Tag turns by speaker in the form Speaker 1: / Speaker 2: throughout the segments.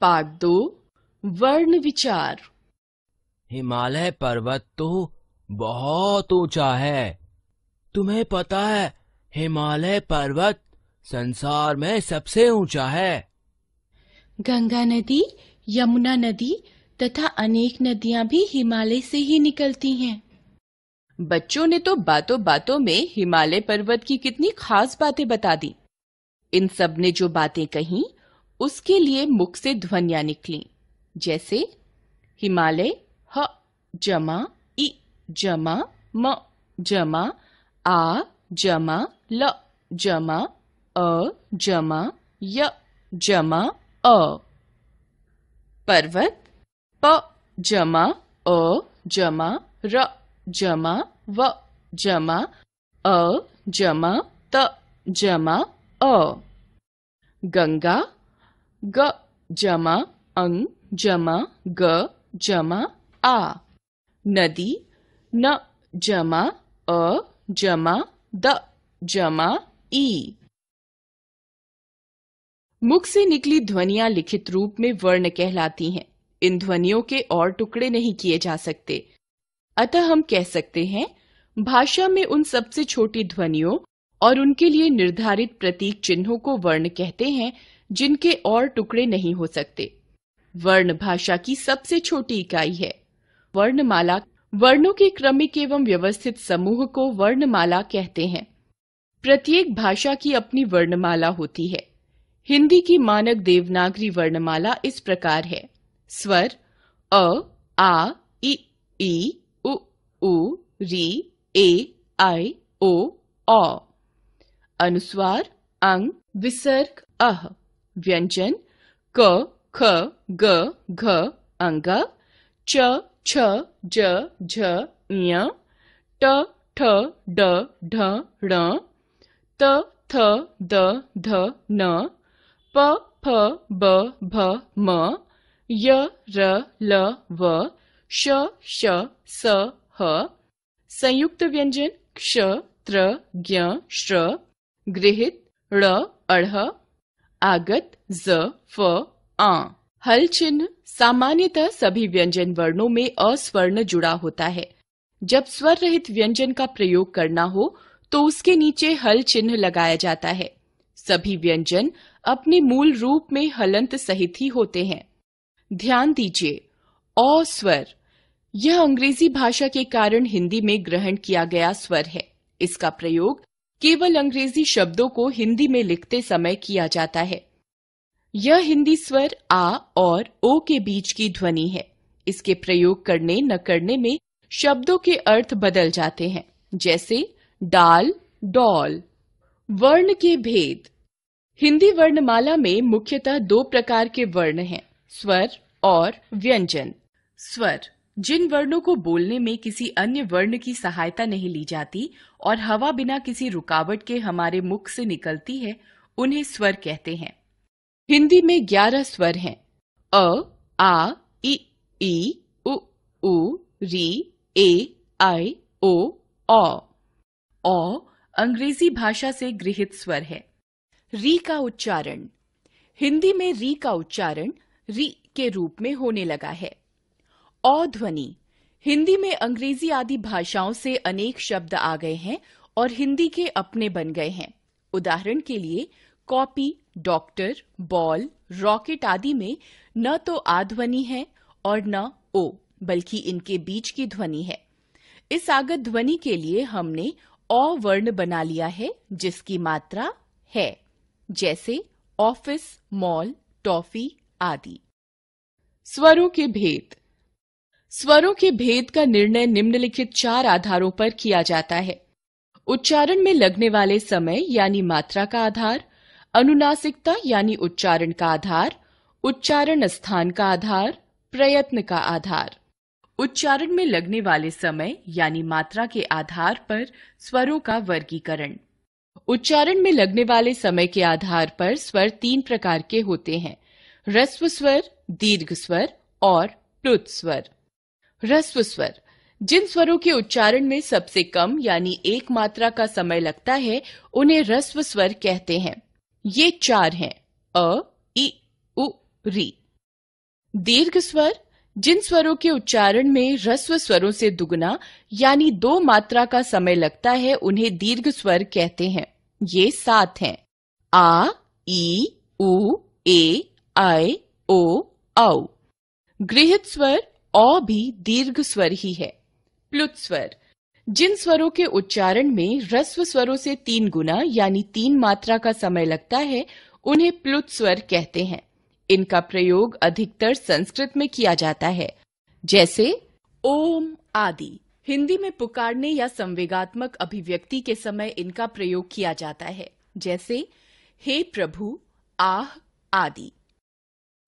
Speaker 1: Part दो वर्ण विचार हिमालय पर्वत तो बहुत ऊंचा है तुम्हें पता है हिमालय पर्वत संसार में सबसे ऊंचा है गंगा नदी यमुना नदी तथा अनेक नदियां भी हिमालय से ही निकलती हैं। बच्चों ने तो बातों बातों में हिमालय पर्वत की कितनी खास बातें बता दी इन सब ने जो बातें कही उसके लिए मुख से ध्वनिया निकली जैसे हिमालय ह जमा इ जमा म जमा आ जमा ल जमा अ जमा य जमा अ पर्वत प जमा अ जमा र जमा व जमा अ जमा त जमा अ गंगा ग जमा अंग जमा ग जमा आ नदी न जमा अ जमा द जमा ई मुख से निकली ध्वनियां लिखित रूप में वर्ण कहलाती हैं इन ध्वनियों के और टुकड़े नहीं किए जा सकते अतः हम कह सकते हैं भाषा में उन सबसे छोटी ध्वनियों और उनके लिए निर्धारित प्रतीक चिन्हों को वर्ण कहते हैं जिनके और टुकड़े नहीं हो सकते वर्ण भाषा की सबसे छोटी इकाई है वर्णमाला वर्णों के क्रमिक एवं व्यवस्थित समूह को वर्णमाला कहते हैं प्रत्येक भाषा की अपनी वर्णमाला होती है हिंदी की मानक देवनागरी वर्णमाला इस प्रकार है स्वर अ आ इ ई उ उ री ए आई ओ ओ अनुस्वार अंग विसर्ग अह व्यंजन क ख ग घ अंग च छ ज झ ञ ट ठ ड ढ ण त थ द ध न प फ ब भ म य र ल व श श स ह संयुक्त व्यंजन क्ष त्र ज्ञ श्र गृहित ण अढ़ आगत ज फ आ हल चिन्ह सामान्यतः सभी व्यंजन वर्णों में अस्वर्ण जुड़ा होता है जब स्वर रहित व्यंजन का प्रयोग करना हो तो उसके नीचे हल चिन्ह लगाया जाता है सभी व्यंजन अपने मूल रूप में हलंत सहित ही होते हैं ध्यान दीजिए अस्वर यह अंग्रेजी भाषा के कारण हिंदी में ग्रहण किया गया स्वर है इसका प्रयोग केवल अंग्रेजी शब्दों को हिंदी में लिखते समय किया जाता है यह हिंदी स्वर आ और ओ के बीच की ध्वनि है इसके प्रयोग करने न करने में शब्दों के अर्थ बदल जाते हैं जैसे डाल डॉल वर्ण के भेद हिंदी वर्णमाला में मुख्यतः दो प्रकार के वर्ण हैं स्वर और व्यंजन स्वर जिन वर्णों को बोलने में किसी अन्य वर्ण की सहायता नहीं ली जाती और हवा बिना किसी रुकावट के हमारे मुख से निकलती है उन्हें स्वर कहते हैं हिंदी में ग्यारह स्वर हैं अ आ इ ई उ उ री ए आई ओ ओ ओ अंग्रेजी भाषा से गृहित स्वर है री का उच्चारण हिंदी में री का उच्चारण री के रूप में होने लगा है अध्वनि ध्वनि हिंदी में अंग्रेजी आदि भाषाओं से अनेक शब्द आ गए हैं और हिंदी के अपने बन गए हैं उदाहरण के लिए कॉपी डॉक्टर बॉल रॉकेट आदि में न तो आ ध्वनि है और न ओ बल्कि इनके बीच की ध्वनि है इस आगत ध्वनि के लिए हमने अ वर्ण बना लिया है जिसकी मात्रा है जैसे ऑफिस मॉल टॉफी आदि स्वरों के भेद स्वरों के भेद का निर्णय निम्नलिखित चार आधारों पर किया जाता है उच्चारण में लगने वाले समय यानी मात्रा का आधार अनुनासिकता यानी उच्चारण का आधार उच्चारण स्थान का आधार प्रयत्न का आधार उच्चारण में लगने वाले समय यानी मात्रा के आधार पर स्वरों का वर्गीकरण उच्चारण में लगने वाले समय के आधार पर स्वर तीन प्रकार के होते हैं रस्व स्वर दीर्घ स्वर और प्लुत स्वर ह्रस्व स्वर जिन स्वरों के उच्चारण में सबसे कम यानी एक मात्रा का समय लगता है उन्हें ह्रस्व स्वर कहते हैं ये चार हैं अ इ उ री दीर्घ स्वर जिन स्वरों के उच्चारण में ह्रस्व स्वरों से दुगुना यानी दो मात्रा का समय लगता है उन्हें दीर्घ स्वर कहते हैं ये सात हैं आ ई उ ए आई ओ औ गृहित स्वर अ भी दीर्घ स्वर ही है प्लुत स्वर जिन स्वरों के उच्चारण में रस्व स्वरों से तीन गुना यानी तीन मात्रा का समय लगता है उन्हें प्लुत स्वर कहते हैं इनका प्रयोग अधिकतर संस्कृत में किया जाता है जैसे ओम आदि हिंदी में पुकारने या संवेगात्मक अभिव्यक्ति के समय इनका प्रयोग किया जाता है जैसे हे प्रभु आह आदि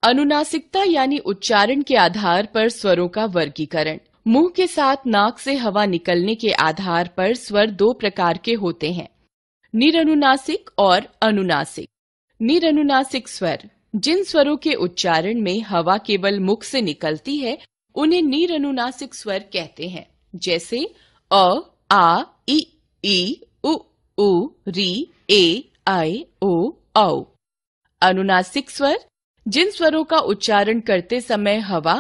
Speaker 1: अनुनासिकता यानी उच्चारण के आधार पर स्वरों का वर्गीकरण मुंह के साथ नाक से हवा निकलने के आधार पर स्वर दो प्रकार के होते हैं निरनुनासिक और अनुनासिक निरनुनासिक स्वर जिन स्वरों के उच्चारण में हवा केवल मुख से निकलती है उन्हें निरनुनासिक स्वर कहते हैं जैसे अ आ इ ई उ उ री ए आई ओ औ अनुनासिक स्वर जिन स्वरों का उच्चारण करते समय हवा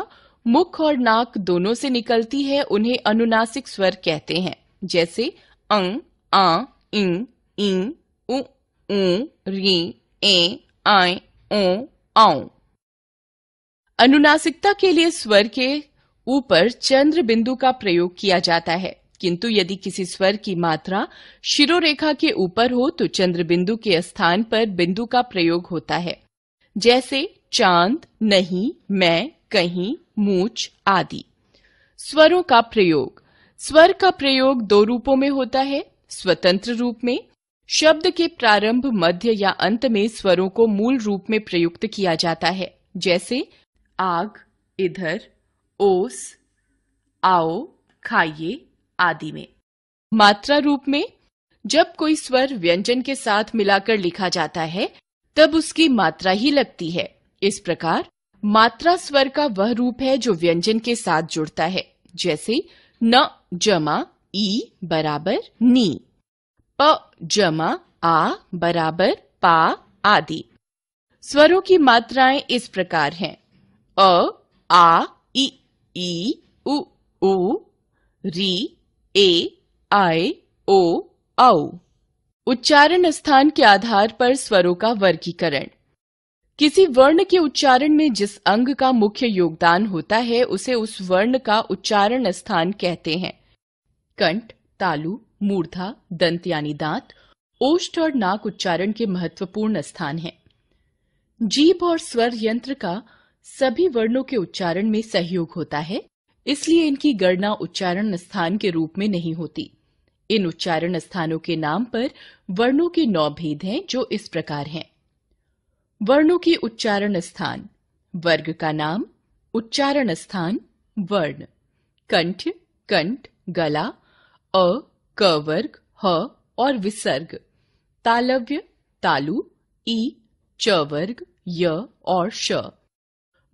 Speaker 1: मुख और नाक दोनों से निकलती है उन्हें अनुनासिक स्वर कहते हैं जैसे अंग आ इंग इंग उ ऊ री ए आए ओ आओ अनुनासिकता के लिए स्वर के ऊपर चंद्र बिंदु का प्रयोग किया जाता है किंतु यदि किसी स्वर की मात्रा शिरोरेखा के ऊपर हो तो चंद्र बिंदु के स्थान पर बिंदु का प्रयोग होता है जैसे चांद नहीं मैं कहीं मूछ आदि स्वरों का प्रयोग स्वर का प्रयोग दो रूपों में होता है स्वतंत्र रूप में शब्द के प्रारंभ मध्य या अंत में स्वरों को मूल रूप में प्रयुक्त किया जाता है जैसे आग इधर ओस आओ खाइए आदि में मात्रा रूप में जब कोई स्वर व्यंजन के साथ मिलाकर लिखा जाता है तब उसकी मात्रा ही लगती है इस प्रकार मात्रा स्वर का वह रूप है जो व्यंजन के साथ जुड़ता है जैसे न जमा ई बराबर नी प जमा आ बराबर पा आदि स्वरों की मात्राएं इस प्रकार हैं अ आ इ ई उ उ री ए आय ओ औ उच्चारण स्थान के आधार पर स्वरों का वर्गीकरण किसी वर्ण के उच्चारण में जिस अंग का मुख्य योगदान होता है उसे उस वर्ण का उच्चारण स्थान कहते हैं कंठ तालु मूर्धा दंत यानी दांत ओष्ठ और नाक उच्चारण के महत्वपूर्ण स्थान हैं। जीभ और स्वर यंत्र का सभी वर्णों के उच्चारण में सहयोग होता है इसलिए इनकी गणना उच्चारण स्थान के रूप में नहीं होती इन उच्चारण स्थानों के नाम पर वर्णों के नौ भेद हैं जो इस प्रकार हैं वर्णों की उच्चारण स्थान वर्ग का नाम उच्चारण स्थान वर्ण कंठ कंठ गला अ क वर्ग ह और विसर्ग तालव्य तालु ई च वर्ग य और श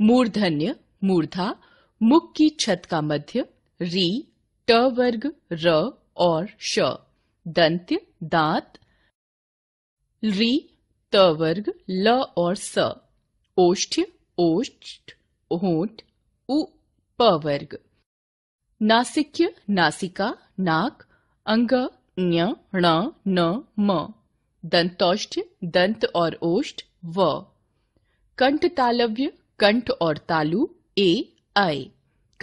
Speaker 1: मूर्धन्य मूर्धा मुख की छत का मध्य री ट वर्ग र और श दंत्य दांत री तवर्ग वर्ग ल और स ओष्ठ ओष्ठ होठ उ प वर्ग नासिक्य नासिका नाक अंग ञ ण न म दंतौष्ठ दंत और ओष्ठ व कंठ तालव्य कंठ और तालु ए आय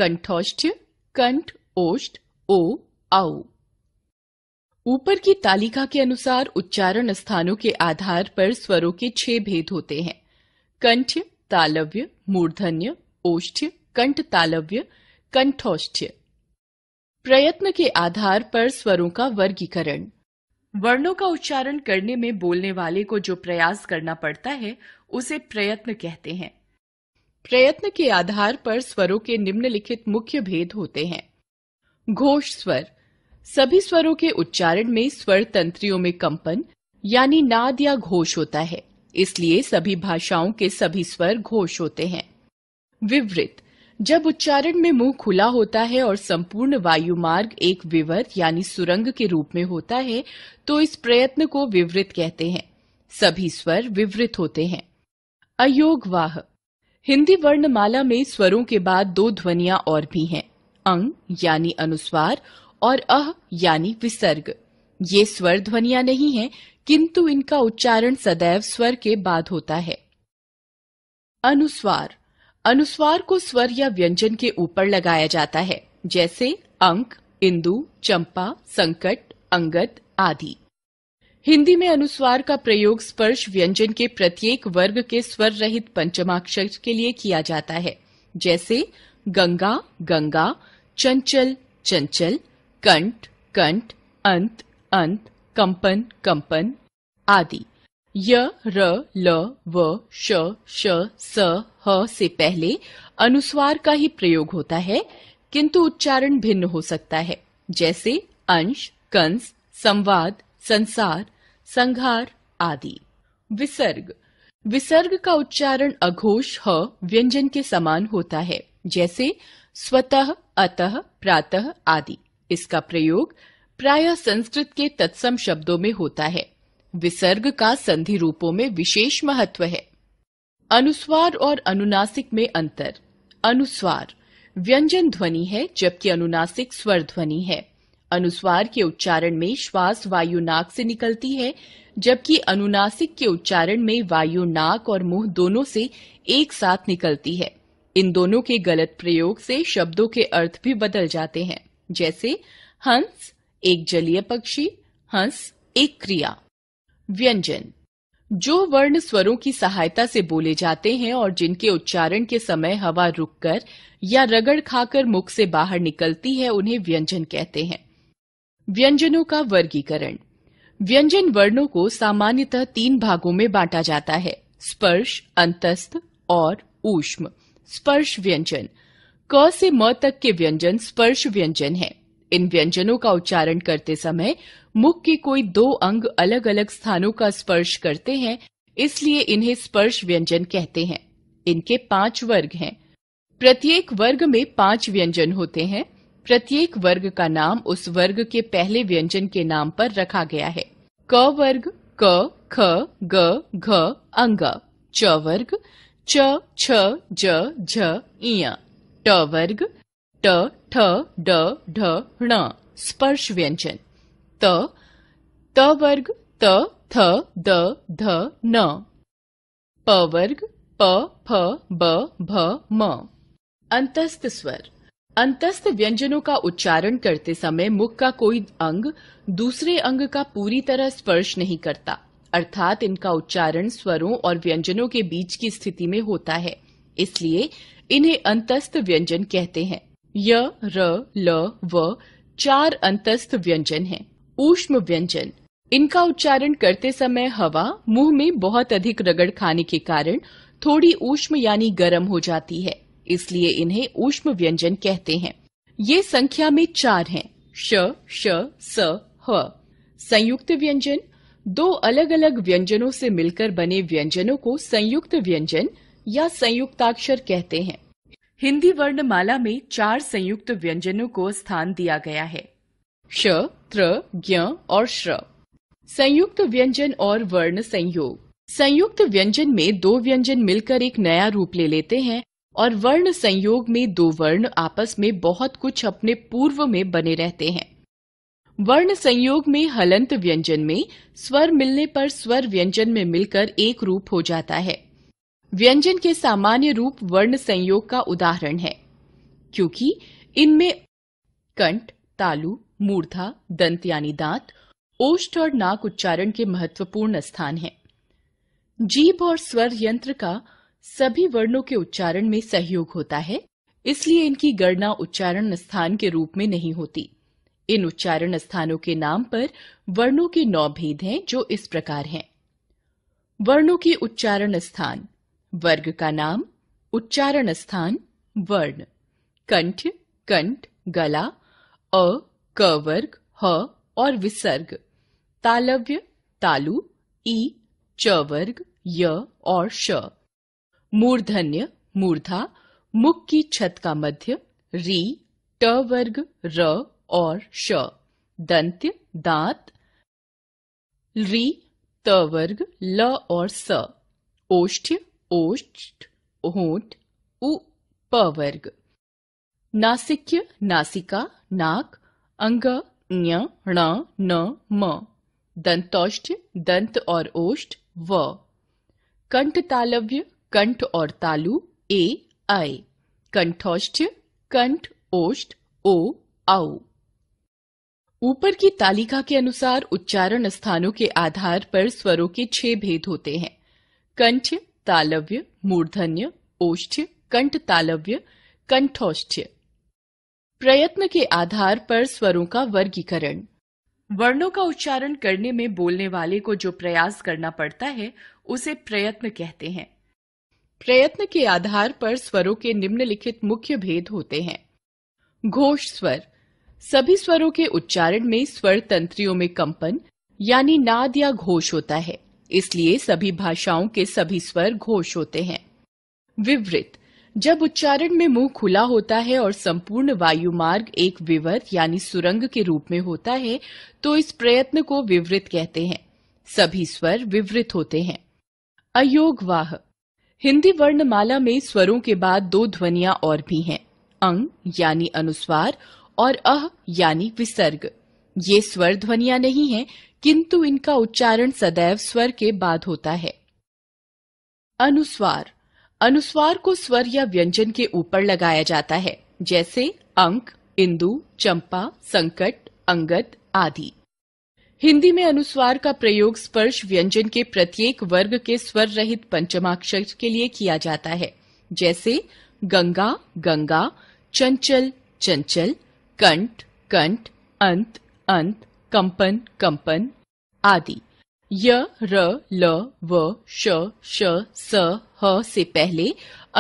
Speaker 1: कंठौष्ठ कंठ ओष्ठ ओ आऊ ऊपर की तालिका के अनुसार उच्चारण स्थानों के आधार पर स्वरों के छह भेद होते हैं कंठ्य तालव्य मूर्धन्य ओष्ठ्य कंठ तालव्य कंठोष्ठ्य प्रयत्न के आधार पर स्वरों का वर्गीकरण वर्णों का उच्चारण करने में बोलने वाले को जो प्रयास करना पड़ता है उसे प्रयत्न कहते हैं प्रयत्न के आधार पर स्वरों के निम्नलिखित मुख्य भेद होते हैं घोष स्वर सभी स्वरों के उच्चारण में स्वर तंत्रियों में कंपन यानी नाद या घोष होता है इसलिए सभी भाषाओं के सभी स्वर घोष होते हैं विवृत जब उच्चारण में मुंह खुला होता है और संपूर्ण वायु मार्ग एक विवर यानी सुरंग के रूप में होता है तो इस प्रयत्न को विवृत कहते हैं सभी स्वर विवृत होते हैं अयोगवाह हिंदी वर्णमाला में स्वरों के बाद दो ध्वनियां और भी हैं अंग यानी अनुस्वार और अह यानी विसर्ग ये स्वर ध्वनिया नहीं है किंतु इनका उच्चारण सदैव स्वर के बाद होता है अनुस्वार अनुस्वार को स्वर या व्यंजन के ऊपर लगाया जाता है जैसे अंक इंदु चंपा संकट अंगत आदि हिंदी में अनुस्वार का प्रयोग स्पर्श व्यंजन के प्रत्येक वर्ग के स्वर रहित पंचमाक्षर के लिए किया जाता है जैसे गंगा गंगा चंचल चंचल कंट कंट अंत अंत कंपन कंपन आदि य र ल व श श स ह से पहले अनुस्वार का ही प्रयोग होता है किंतु उच्चारण भिन्न हो सकता है जैसे अंश कंस संवाद संसार संघार आदि विसर्ग विसर्ग का उच्चारण अघोष ह व्यंजन के समान होता है जैसे स्वतः अतः प्रातः आदि इसका प्रयोग प्राय संस्कृत के तत्सम शब्दों में होता है विसर्ग का संधि रूपों में विशेष महत्व है अनुस्वार और अनुनासिक में अंतर अनुस्वार व्यंजन ध्वनि है जबकि अनुनासिक स्वर ध्वनि है अनुस्वार के उच्चारण में श्वास वायु नाक से निकलती है जबकि अनुनासिक के उच्चारण में वायु नाक और मुंह दोनों से एक साथ निकलती है इन दोनों के गलत प्रयोग से शब्दों के अर्थ भी बदल जाते हैं जैसे हंस एक जलीय पक्षी हंस एक क्रिया व्यंजन जो वर्ण स्वरों की सहायता से बोले जाते हैं और जिनके उच्चारण के समय हवा रुककर या रगड़ खाकर मुख से बाहर निकलती है उन्हें व्यंजन कहते हैं व्यंजनों का वर्गीकरण व्यंजन वर्णों को सामान्यतः तीन भागों में बांटा जाता है स्पर्श अंतस्थ और ऊष्म स्पर्श व्यंजन क से म तक के व्यंजन स्पर्श व्यंजन है इन व्यंजनों का उच्चारण करते समय मुख के कोई दो अंग अलग अलग स्थानों का स्पर्श करते हैं इसलिए इन्हें स्पर्श व्यंजन कहते हैं इनके पांच वर्ग हैं प्रत्येक वर्ग में पांच व्यंजन होते हैं प्रत्येक वर्ग का नाम उस वर्ग के पहले व्यंजन के नाम पर रखा गया है क वर्ग क ख ग घ अंग च वर्ग च छ ज झ इया ट वर्ग ट ठ ड ढ ण स्पर्श व्यंजन त त वर्ग त थ द ध न प वर्ग प फ ब भ म अंतस्थ स्वर अंतस्थ व्यंजनों का उच्चारण करते समय मुख का कोई अंग दूसरे अंग का पूरी तरह स्पर्श नहीं करता अर्थात इनका उच्चारण स्वरों और व्यंजनों के बीच की स्थिति में होता है इसलिए इन्हें अंतस्थ व्यंजन कहते हैं य र ल व चार अंतस्थ व्यंजन हैं। ऊष्म व्यंजन इनका उच्चारण करते समय हवा मुंह में बहुत अधिक रगड़ खाने के कारण थोड़ी ऊष्म यानी गर्म हो जाती है इसलिए इन्हें ऊष्म व्यंजन कहते हैं ये संख्या में चार हैं श श स ह संयुक्त व्यंजन दो अलग अलग व्यंजनों से मिलकर बने व्यंजनों को संयुक्त व्यंजन या संयुक्ताक्षर कहते हैं हिंदी वर्णमाला में चार संयुक्त व्यंजनों को स्थान दिया गया है श त्र ज्ञ और श्र संयुक्त व्यंजन और वर्ण संयोग संयुक्त व्यंजन में दो व्यंजन मिलकर एक नया रूप ले लेते हैं और वर्ण संयोग में दो वर्ण आपस में बहुत कुछ अपने पूर्व में बने रहते हैं वर्ण संयोग में हलंत व्यंजन में स्वर मिलने पर स्वर व्यंजन में मिलकर एक रूप हो जाता है व्यंजन के सामान्य रूप वर्ण संयोग का उदाहरण है क्योंकि इनमें कंठ तालु मूर्धा दंत यानी दांत ओष्ठ और नाक उच्चारण के महत्वपूर्ण स्थान हैं। जीभ और स्वर यंत्र का सभी वर्णों के उच्चारण में सहयोग होता है इसलिए इनकी गणना उच्चारण स्थान के रूप में नहीं होती इन उच्चारण स्थानों के नाम पर वर्णों के नौ भेद हैं जो इस प्रकार हैं वर्णों के उच्चारण स्थान वर्ग का नाम उच्चारण स्थान वर्ण कंठ कंठ गला अ क वर्ग ह और विसर्ग तालव्य तालु ई च वर्ग य और श मूर्धन्य मूर्धा मुख की छत का मध्य री ट वर्ग र और श दंत्य दांत री त वर्ग ल और स ओष्ठ्य ओष्ठ ओंठ उपवर्ग नासिक्य नासिका नाक अंग ण न म दंतौष्ठ दंत और ओष्ठ व कंठ तालव्य कंठ और तालु ए आय कंठौष्ठ कंठ ओष्ठ ओ आउ ऊपर की तालिका के अनुसार उच्चारण स्थानों के आधार पर स्वरों के छह भेद होते हैं कंठ तालव्य मूर्धन्य ओष्ठ्य कंठ तालव्य कंठोष्ठ्य प्रयत्न के आधार पर स्वरों का वर्गीकरण वर्णों का उच्चारण करने में बोलने वाले को जो प्रयास करना पड़ता है उसे प्रयत्न कहते हैं प्रयत्न के आधार पर स्वरों के निम्नलिखित मुख्य भेद होते हैं घोष स्वर सभी स्वरों के उच्चारण में स्वर तंत्रियों में कंपन यानी नाद या घोष होता है इसलिए सभी भाषाओं के सभी स्वर घोष होते हैं विवृत जब उच्चारण में मुंह खुला होता है और संपूर्ण वायु मार्ग एक विवर्त यानी सुरंग के रूप में होता है तो इस प्रयत्न को विवृत कहते हैं सभी स्वर विवृत होते हैं अयोगवाह हिंदी वर्णमाला में स्वरों के बाद दो ध्वनिया और भी हैं अंग यानी अनुस्वार और अह यानी विसर्ग ये स्वर ध्वनिया नहीं है किंतु इनका उच्चारण सदैव स्वर के बाद होता है अनुस्वार अनुस्वार को स्वर या व्यंजन के ऊपर लगाया जाता है जैसे अंक इंदु चंपा संकट अंगत आदि हिंदी में अनुस्वार का प्रयोग स्पर्श व्यंजन के प्रत्येक वर्ग के स्वर रहित पंचमाक्षर के लिए किया जाता है जैसे गंगा गंगा चंचल चंचल कंठ कंठ अंत अंत कंपन कंपन आदि य र ल व श श स ह से पहले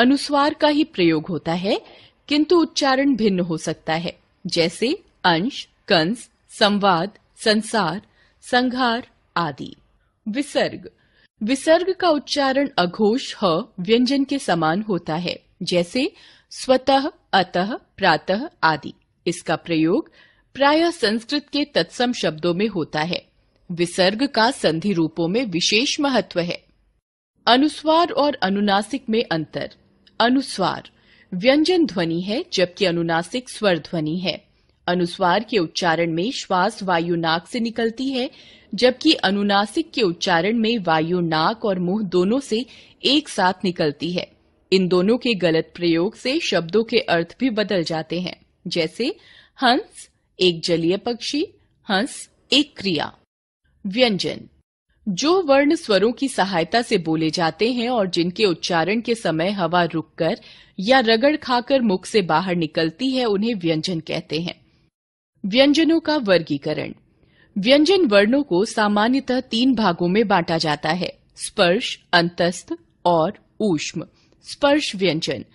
Speaker 1: अनुस्वार का ही प्रयोग होता है किंतु उच्चारण भिन्न हो सकता है जैसे अंश कंस संवाद संसार संघार आदि विसर्ग विसर्ग का उच्चारण अघोष ह व्यंजन के समान होता है जैसे स्वतः अतः प्रातः आदि इसका प्रयोग प्राय संस्कृत के तत्सम शब्दों में होता है विसर्ग का संधि रूपों में विशेष महत्व है अनुस्वार और अनुनासिक में अंतर अनुस्वार व्यंजन ध्वनि है जबकि अनुनासिक स्वर ध्वनि है अनुस्वार के उच्चारण में श्वास वायु नाक से निकलती है जबकि अनुनासिक के उच्चारण में वायु नाक और मुंह दोनों से एक साथ निकलती है इन दोनों के गलत प्रयोग से शब्दों के अर्थ भी बदल जाते हैं जैसे हंस एक जलीय पक्षी हंस एक क्रिया व्यंजन जो वर्ण स्वरों की सहायता से बोले जाते हैं और जिनके उच्चारण के समय हवा रुककर या रगड़ खाकर मुख से बाहर निकलती है उन्हें व्यंजन कहते हैं व्यंजनों का वर्गीकरण व्यंजन वर्णों को सामान्यतः तीन भागों में बांटा जाता है स्पर्श अंतस्थ और ऊष्म स्पर्श व्यंजन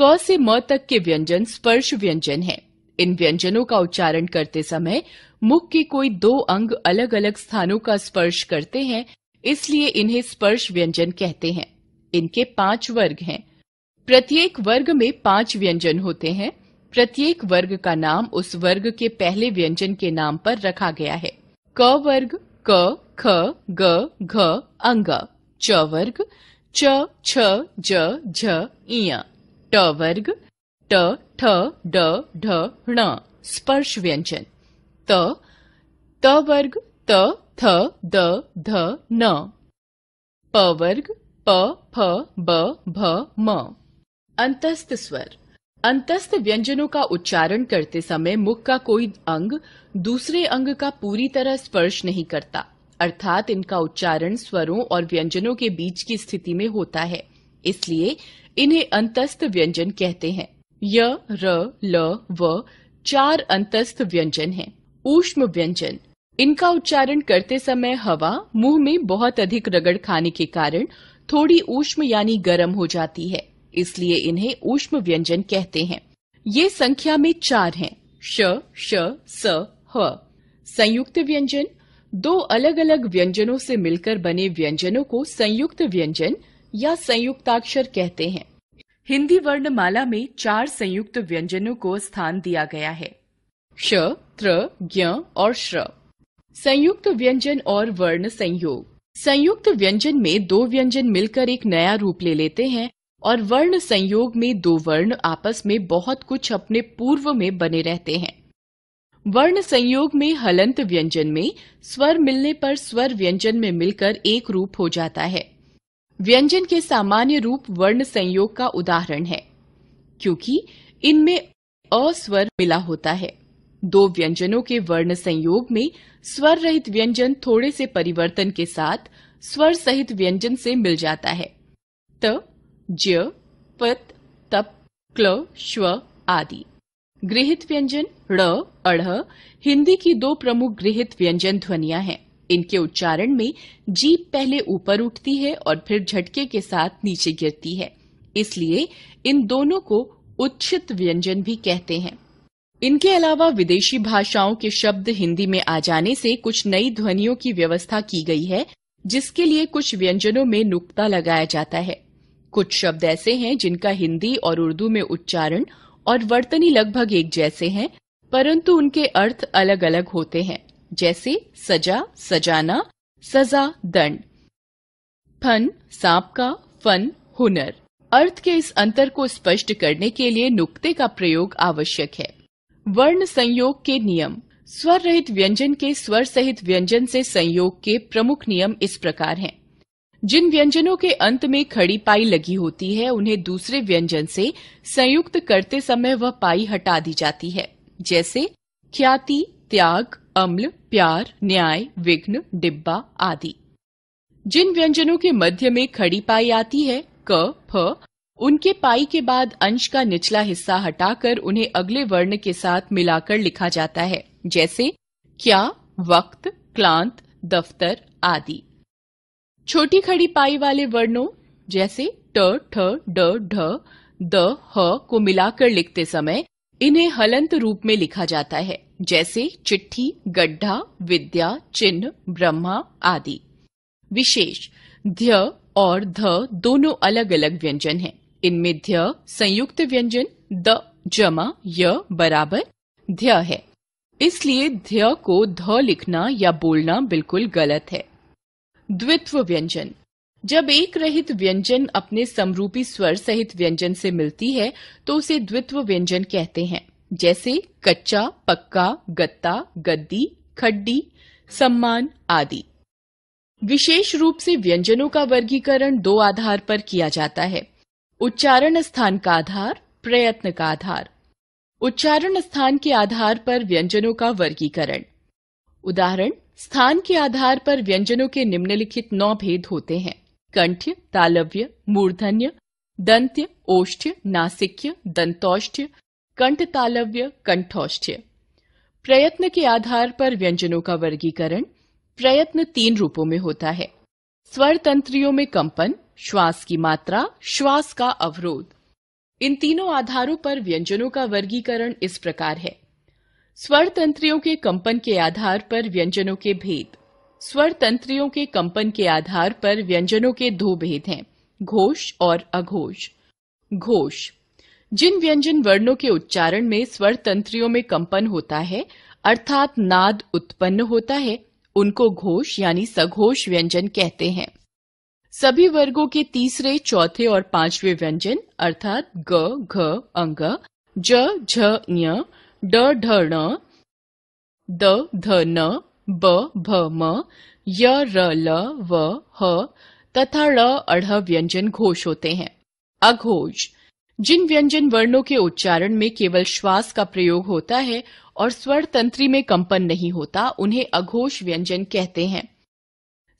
Speaker 1: क से म तक के व्यंजन स्पर्श व्यंजन है इन व्यंजनों का उच्चारण करते समय मुख के कोई दो अंग अलग अलग स्थानों का स्पर्श करते हैं इसलिए इन्हें स्पर्श व्यंजन कहते हैं इनके पांच वर्ग हैं प्रत्येक वर्ग में पांच व्यंजन होते हैं प्रत्येक वर्ग का नाम उस वर्ग के पहले व्यंजन के नाम पर रखा गया है क वर्ग क ख ग घ अंग च वर्ग च छ ज झ ट वर्ग ट ठ ड ढ ण स्पर्श व्यंजन त त वर्ग त थ द ध न प वर्ग प फ ब भ म अंतस्थ स्वर अंतस्थ व्यंजनों का उच्चारण करते समय मुख का कोई अंग दूसरे अंग का पूरी तरह स्पर्श नहीं करता अर्थात इनका उच्चारण स्वरों और व्यंजनों के बीच की स्थिति में होता है इसलिए इन्हें अंतस्थ व्यंजन कहते हैं य र ल व चार अंतस्थ व्यंजन हैं। ऊष्म व्यंजन इनका उच्चारण करते समय हवा मुंह में बहुत अधिक रगड़ खाने के कारण थोड़ी ऊष्म यानी गर्म हो जाती है इसलिए इन्हें ऊष्म व्यंजन कहते हैं ये संख्या में चार हैं श श स ह संयुक्त व्यंजन दो अलग अलग व्यंजनों से मिलकर बने व्यंजनों को संयुक्त व्यंजन या संयुक्ताक्षर कहते हैं हिंदी वर्णमाला में चार संयुक्त व्यंजनों को स्थान दिया गया है श त्र ज्ञ और श्र संयुक्त व्यंजन और वर्ण संयोग संयुक्त व्यंजन में दो व्यंजन मिलकर एक नया रूप ले लेते हैं और वर्ण संयोग में दो वर्ण आपस में बहुत कुछ अपने पूर्व में बने रहते हैं वर्ण संयोग में हलंत व्यंजन में स्वर मिलने पर स्वर व्यंजन में मिलकर एक रूप हो जाता है व्यंजन के सामान्य रूप वर्ण संयोग का उदाहरण है क्योंकि इनमें अस्वर मिला होता है दो व्यंजनों के वर्ण संयोग में स्वर रहित व्यंजन थोड़े से परिवर्तन के साथ स्वर सहित व्यंजन से मिल जाता है त ज पत तप क्ल श्व आदि गृहित व्यंजन र अढ़ हिंदी की दो प्रमुख गृहित व्यंजन ध्वनियां हैं इनके उच्चारण में जीप पहले ऊपर उठती है और फिर झटके के साथ नीचे गिरती है इसलिए इन दोनों को उच्छित व्यंजन भी कहते हैं इनके अलावा विदेशी भाषाओं के शब्द हिंदी में आ जाने से कुछ नई ध्वनियों की व्यवस्था की गई है जिसके लिए कुछ व्यंजनों में नुक्ता लगाया जाता है कुछ शब्द ऐसे हैं जिनका हिंदी और उर्दू में उच्चारण और वर्तनी लगभग एक जैसे हैं परंतु उनके अर्थ अलग अलग होते हैं जैसे सजा सजाना सजा दंड फन सांप का फन हुनर अर्थ के इस अंतर को स्पष्ट करने के लिए नुक्ते का प्रयोग आवश्यक है वर्ण संयोग के नियम स्वर रहित व्यंजन के स्वर सहित व्यंजन से संयोग के प्रमुख नियम इस प्रकार हैं। जिन व्यंजनों के अंत में खड़ी पाई लगी होती है उन्हें दूसरे व्यंजन से संयुक्त करते समय वह पाई हटा दी जाती है जैसे ख्याति त्याग अम्ल प्यार न्याय विघ्न डिब्बा आदि जिन व्यंजनों के मध्य में खड़ी पाई आती है क फ उनके पाई के बाद अंश का निचला हिस्सा हटाकर उन्हें अगले वर्ण के साथ मिलाकर लिखा जाता है जैसे क्या वक्त क्लांत दफ्तर आदि छोटी खड़ी पाई वाले वर्णों जैसे ट ठ ड ढ द ह को मिलाकर लिखते समय इन्हें हलंत रूप में लिखा जाता है जैसे चिट्ठी गड्ढा विद्या चिन्ह ब्रह्मा आदि विशेष ध्य और ध दोनों अलग अलग व्यंजन हैं। इनमें ध्य संयुक्त व्यंजन द जमा य बराबर ध्य है इसलिए ध्य को ध लिखना या बोलना बिल्कुल गलत है द्वित्व व्यंजन जब एक रहित व्यंजन अपने समरूपी स्वर सहित व्यंजन से मिलती है तो उसे द्वित्व व्यंजन कहते हैं जैसे कच्चा पक्का गत्ता गद्दी खड्डी सम्मान आदि विशेष रूप से व्यंजनों का वर्गीकरण दो आधार पर किया जाता है उच्चारण स्थान का आधार प्रयत्न का आधार उच्चारण स्थान के आधार पर व्यंजनों का वर्गीकरण उदाहरण स्थान के आधार पर व्यंजनों के निम्नलिखित नौ भेद होते हैं कंठ्य तालव्य मूर्धन्य दंत्य ओष्ठ्य नासिक्य दंतौष्ठ्य कंठ तालव्य कंठौष्ठ्य प्रयत्न के आधार पर व्यंजनों का वर्गीकरण प्रयत्न तीन रूपों में होता है स्वर तंत्रियों में कंपन श्वास की मात्रा श्वास का अवरोध इन तीनों आधारों पर व्यंजनों का वर्गीकरण इस प्रकार है स्वर तंत्रियों के कंपन के आधार पर व्यंजनों के भेद स्वर तंत्रियों के कंपन के आधार पर व्यंजनों के दो भेद हैं घोष और अघोष घोष जिन व्यंजन वर्णों के उच्चारण में स्वर तंत्रियों में कंपन होता है अर्थात नाद उत्पन्न होता है उनको घोष यानी सघोष व्यंजन कहते हैं सभी वर्गों के तीसरे चौथे और पांचवे व्यंजन अर्थात ग घ अंग ज झ ड ढ ण द ध न ब भ म य र ल व ह तथा ल अढ़ व्यंजन घोष होते हैं अघोष जिन व्यंजन वर्णों के उच्चारण में केवल श्वास का प्रयोग होता है और स्वर तंत्री में कंपन नहीं होता उन्हें अघोष व्यंजन कहते हैं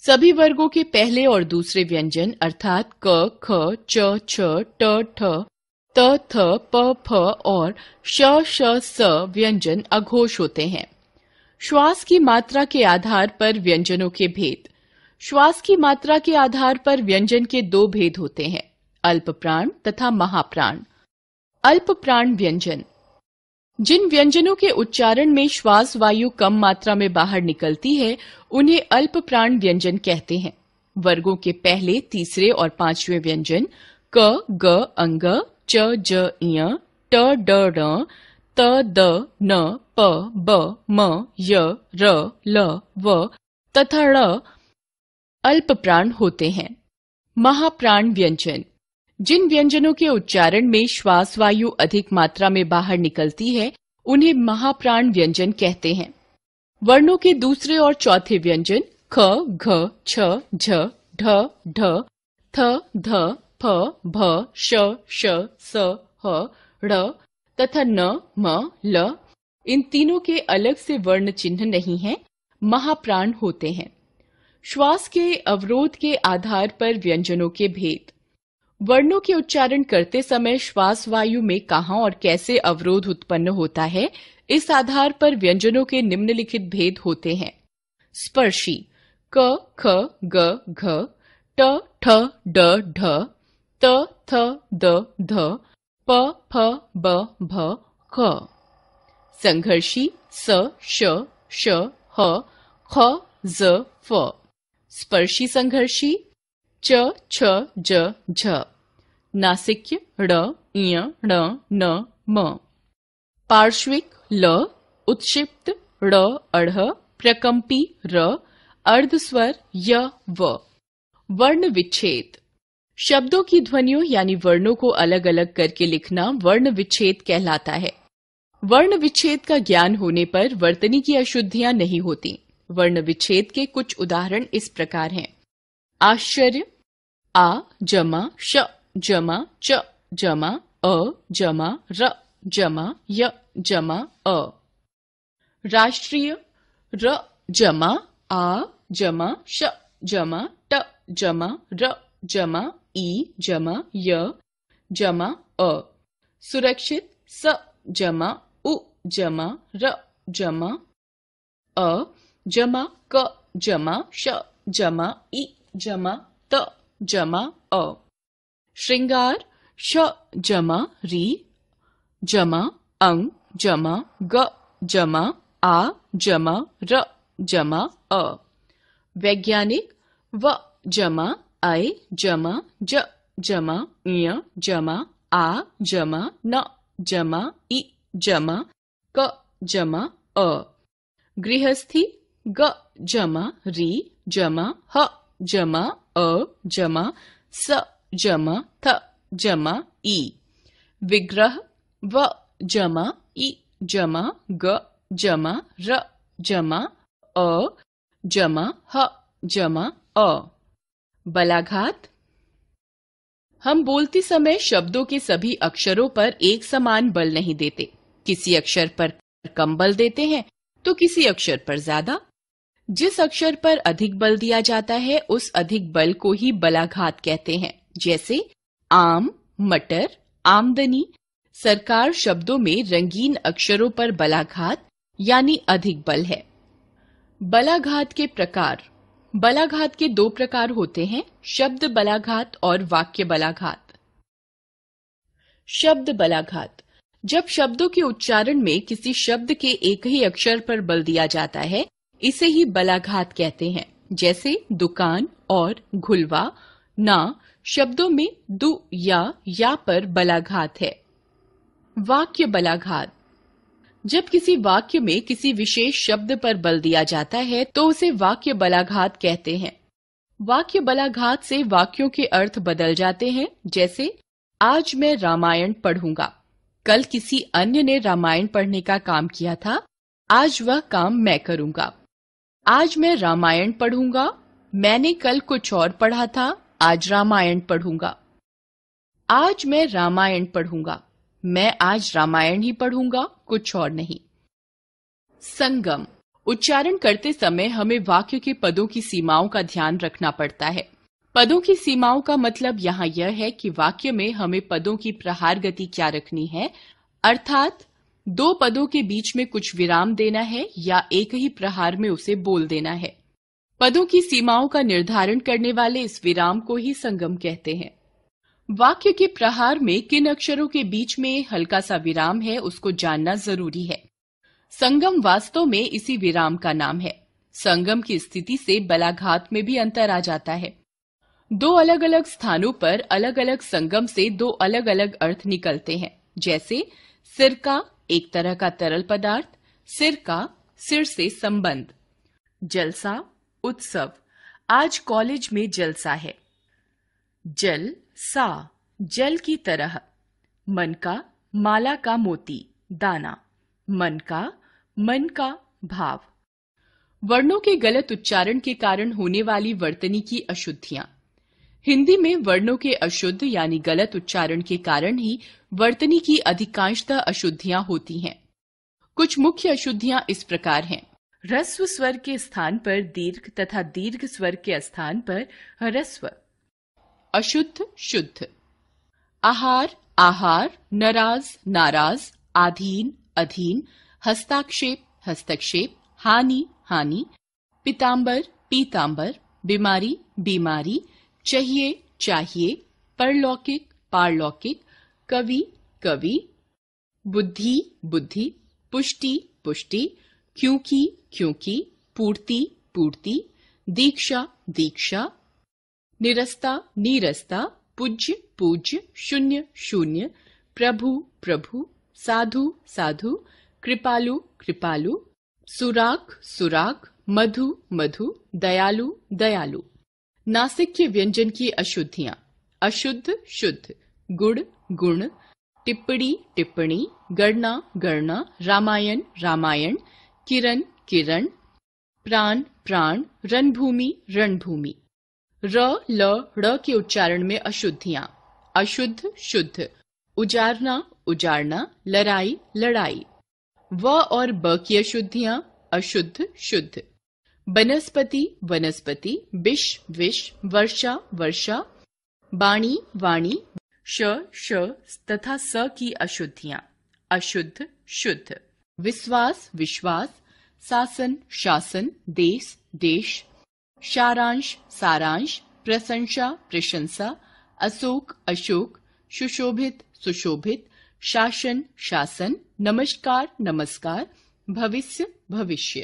Speaker 1: सभी वर्गों के पहले और दूसरे व्यंजन अर्थात क ख च छ ट ठ त थ प फ और श श स व्यंजन अघोष होते हैं श्वास की मात्रा के आधार पर व्यंजनों के भेद श्वास की मात्रा के आधार पर व्यंजन के दो भेद होते हैं अल्प प्राण तथा महाप्राण अल्प प्राण व्यंजन जिन व्यंजनों के उच्चारण में श्वास वायु कम मात्रा में बाहर निकलती है उन्हें अल्प प्राण व्यंजन कहते हैं वर्गों के पहले तीसरे और पांचवें व्यंजन क ग अंग च ज ट ड त द न प ब म य र ल व तथा ल अल्प प्राण होते हैं महाप्राण व्यंजन जिन व्यंजनों के उच्चारण में श्वास वायु अधिक मात्रा में बाहर निकलती है उन्हें महाप्राण व्यंजन कहते हैं वर्णों के दूसरे और चौथे व्यंजन ख घ छ झ ढ ढ थ ध फ भ श श स ह ड़ तथा न म ल इन तीनों के अलग से वर्ण चिन्ह नहीं है महाप्राण होते हैं श्वास के अवरोध के आधार पर व्यंजनों के भेद वर्णों के उच्चारण करते समय श्वास वायु में कहा और कैसे अवरोध उत्पन्न होता है इस आधार पर व्यंजनों के निम्नलिखित भेद होते हैं स्पर्शी क ख ग घ ट ठ ड ढ त थ द ध प फ ब भ ख संघर्षी स श श ह ख ज फ स्पर्शी संघर्षी च छ ज झ नासिक्य ड इय ण न म पार्श्विक ल उत्षिप्त ड अढ़ प्रकंपी र अर्धस्वर य व वर्ण विच्छेद शब्दों की ध्वनियों यानी वर्णों को अलग अलग करके लिखना वर्ण विच्छेद कहलाता है वर्ण विच्छेद का ज्ञान होने पर वर्तनी की अशुद्धियां नहीं होती वर्ण विच्छेद के कुछ उदाहरण इस प्रकार हैं आश्चर्य आ जमा श जमा च जमा अ जमा र जमा य जमा अ राष्ट्रीय र जमा आ जमा श जमा ट जमा र जमा ई जमा य जमा अ सुरक्षित स जमा उ जमा र जमा अ जमा क जमा श जमा ई जमा त जमा अ श्रृंगार श जमा री जमा अंग जमा ग जमा आ जमा र जमा अ वैज्ञानिक व जमा ऐ जम ज जम ञ जम आ जम न जम इ जम क जम अ गृहस्थी ग जम रि जम ह जम अ जम स जम थ जम इ विग्रह व जम इ जम ग जम र जम अ जम ह जम अ बलाघात हम बोलते समय शब्दों के सभी अक्षरों पर एक समान बल नहीं देते किसी अक्षर पर कम बल देते हैं तो किसी अक्षर पर ज्यादा जिस अक्षर पर अधिक बल दिया जाता है उस अधिक बल को ही बलाघात कहते हैं जैसे आम मटर आमदनी सरकार शब्दों में रंगीन अक्षरों पर बलाघात यानी अधिक बल है बलाघात के प्रकार बलाघात के दो प्रकार होते हैं शब्द बलाघात और वाक्य बलाघात शब्द बलाघात जब शब्दों के उच्चारण में किसी शब्द के एक ही अक्षर पर बल दिया जाता है इसे ही बलाघात कहते हैं जैसे दुकान और घुलवा ना शब्दों में दु या या पर बलाघात है वाक्य बलाघात जब किसी वाक्य में किसी विशेष शब्द पर बल दिया जाता है तो उसे वाक्य बलाघात कहते हैं वाक्य बलाघात से वाक्यों के अर्थ बदल जाते हैं जैसे आज मैं रामायण पढ़ूंगा कल किसी अन्य ने रामायण पढ़ने का काम किया था आज वह काम मैं करूंगा आज मैं रामायण पढ़ूंगा मैंने कल कुछ और पढ़ा था आज रामायण पढ़ूंगा आज मैं रामायण पढ़ूंगा मैं आज रामायण ही पढ़ूंगा कुछ और नहीं संगम उच्चारण करते समय हमें वाक्य के पदों की सीमाओं का ध्यान रखना पड़ता है पदों की सीमाओं का मतलब यहाँ यह है कि वाक्य में हमें पदों की प्रहार गति क्या रखनी है अर्थात दो पदों के बीच में कुछ विराम देना है या एक ही प्रहार में उसे बोल देना है पदों की सीमाओं का निर्धारण करने वाले इस विराम को ही संगम कहते हैं वाक्य के प्रहार में किन अक्षरों के बीच में हल्का सा विराम है उसको जानना जरूरी है संगम वास्तव में इसी विराम का नाम है संगम की स्थिति से बलाघात में भी अंतर आ जाता है दो अलग अलग स्थानों पर अलग अलग संगम से दो अलग अलग अर्थ निकलते हैं जैसे सिरका एक तरह का तरल पदार्थ सिरका सिर से संबंध जलसा उत्सव आज कॉलेज में जलसा है जल सा जल की तरह मन का माला का मोती दाना मन का मन का भाव वर्णों के गलत उच्चारण के कारण होने वाली वर्तनी की अशुद्धियां हिंदी में वर्णों के अशुद्ध यानी गलत उच्चारण के कारण ही वर्तनी की अधिकांशतः अशुद्धियां होती हैं कुछ मुख्य अशुद्धियां इस प्रकार हैं रस्व स्वर के स्थान पर दीर्घ तथा दीर्घ स्वर के स्थान पर रस्व अशुद्ध शुद्ध आहार आहार नराज नाराज आधीन अधीन हस्ताक्षेप हस्तक्षेप हानि हानि पीताम्बर पीताम्बर बीमारी बीमारी चाहिए चाहिए परलौकिक पारलौकिक कवि कवि बुद्धि बुद्धि पुष्टि पुष्टि क्योंकि क्योंकि पूर्ति पूर्ति दीक्षा दीक्षा निरस्ता नीरस्ता पूज्य पूज्य शून्य शून्य प्रभु प्रभु साधु साधु कृपालु कृपालु सुराक सुराख मधु मधु दयालु दयालु नासिक के व्यंजन की अशुद्धियां अशुद्ध शुद्ध गुण गुण टिप्पणी टिप्पणी गणना गणना रामायण रामायण किरण किरण प्राण प्राण रणभूमि रणभूमि र ल ड़ के उच्चारण में अशुद्धियां अशुद्ध शुद्ध उजारना उजारना लड़ाई लड़ाई व और ब की अशुद्धियां अशुद्ध शुद्ध वनस्पति वनस्पति विष विष वर्षा वर्षा वाणी वाणी श श तथा स की अशुद्धियां अशुद्ध शुद्ध विश्वास विश्वास शासन शासन देश देश सारांश सारांश प्रशंसा प्रशंसा अशोक अशोक सुशोभित सुशोभित शासन शासन नमस्कार नमस्कार भविष्य भविष्य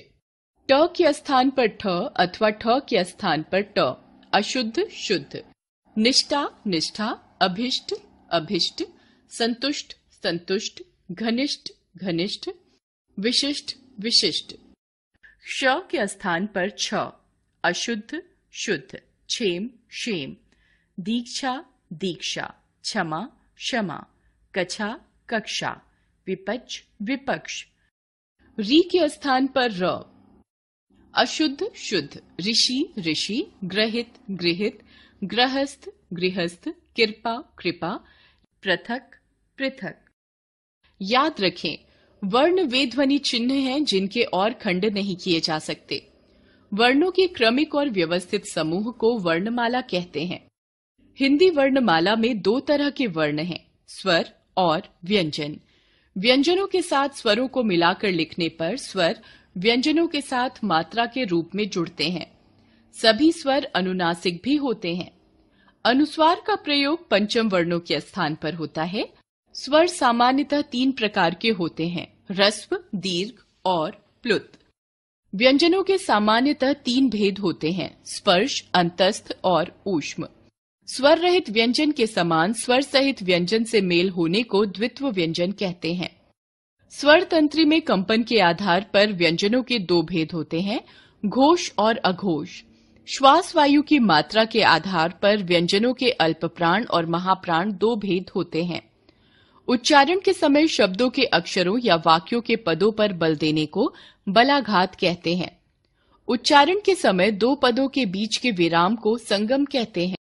Speaker 1: ट के स्थान पर ठ अथवा ठ के स्थान पर ट अशुद्ध शुद्ध निष्ठा निष्ठा अभिष्ट अभिष्ट संतुष्ट संतुष्ट घनिष्ठ घनिष्ठ विशिष्ट विशिष्ट श के स्थान पर छ अशुद्ध शुद्ध क्षेम क्षेम दीक्षा दीक्षा क्षमा क्षमा कछा कक्षा विपक्ष विपक्ष री के स्थान पर र अशुद्ध शुद्ध ऋषि ऋषि ग्रहित गृहित ग्रहस्थ गृहस्थ कृपा कृपा पृथक पृथक याद रखें वर्ण वे ध्वनि चिन्ह हैं जिनके और खंड नहीं किए जा सकते वर्णों के क्रमिक और व्यवस्थित समूह को वर्णमाला कहते हैं हिंदी वर्णमाला में दो तरह के वर्ण हैं स्वर और व्यंजन व्यंजनों के साथ स्वरों को मिलाकर लिखने पर स्वर व्यंजनों के साथ मात्रा के रूप में जुड़ते हैं सभी स्वर अनुनासिक भी होते हैं अनुस्वार का प्रयोग पंचम वर्णों के स्थान पर होता है स्वर सामान्यतः तीन प्रकार के होते हैं रस्व दीर्घ और प्लुत व्यंजनों के सामान्यतः तीन भेद होते हैं स्पर्श अंतस्थ और ऊष्म स्वर रहित व्यंजन के समान स्वर सहित व्यंजन से मेल होने को द्वित्व व्यंजन कहते हैं स्वर तंत्री में कंपन के आधार पर व्यंजनों के दो भेद होते हैं घोष और अघोष श्वास वायु की मात्रा के आधार पर व्यंजनों के अल्पप्राण और महाप्राण दो भेद होते हैं उच्चारण के समय शब्दों के अक्षरों या वाक्यों के पदों पर बल देने को बलाघात कहते हैं उच्चारण के समय दो पदों के बीच के विराम को संगम कहते हैं